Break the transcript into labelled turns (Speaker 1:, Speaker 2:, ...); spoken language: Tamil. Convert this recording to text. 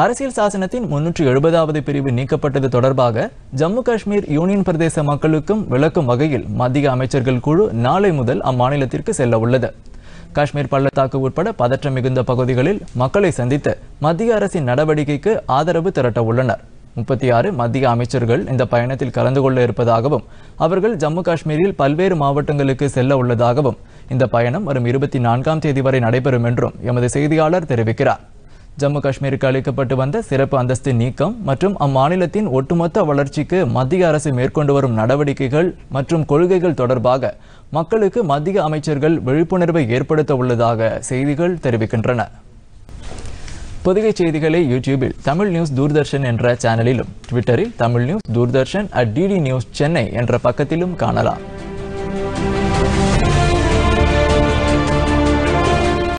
Speaker 1: அரசியல் சாசனத்தின் முன்னூற்றி எழுபதாவது பிரிவு நீக்கப்பட்டது தொடர்பாக ஜம்மு காஷ்மீர் யூனியன் பிரதேச மக்களுக்கும் விளக்கும் வகையில் மத்திய அமைச்சர்கள் குழு நாளை முதல் அம்மாநிலத்திற்கு செல்ல உள்ளது காஷ்மீர் பள்ளத்தாக்கு உட்பட பதற்றம் மிகுந்த பகுதிகளில் மக்களை சந்தித்து மத்திய அரசின் நடவடிக்கைக்கு ஆதரவு திரட்ட உள்ளனர் முப்பத்தி ஆறு மத்திய அமைச்சர்கள் இந்த பயணத்தில் கலந்து கொள்ள இருப்பதாகவும் அவர்கள் ஜம்மு காஷ்மீரில் பல்வேறு மாவட்டங்களுக்கு செல்ல உள்ளதாகவும் இந்த பயணம் வரும் இருபத்தி நான்காம் தேதி வரை நடைபெறும் என்றும் எமது செய்தியாளர் தெரிவிக்கிறார் ஜம்மு காஷ்மீருக்கு அளிக்கப்பட்டு வந்த சிறப்பு அந்தஸ்து நீக்கம் மற்றும் அம்மாநிலத்தின் ஒட்டுமொத்த வளர்ச்சிக்கு மத்திய அரசு மேற்கொண்டு வரும் நடவடிக்கைகள் மற்றும் கொள்கைகள் தொடர்பாக மக்களுக்கு மத்திய அமைச்சர்கள் விழிப்புணர்வை ஏற்படுத்த உள்ளதாக செய்திகள் தெரிவிக்கின்றன புதிய செய்திகளை யூடியூபில் தமிழ் நியூஸ் தூர்தர்ஷன் என்ற சேனலிலும் ட்விட்டரில் Tamil news Doordarshan at DD news Chennai என்ற பக்கத்திலும் காணலாம்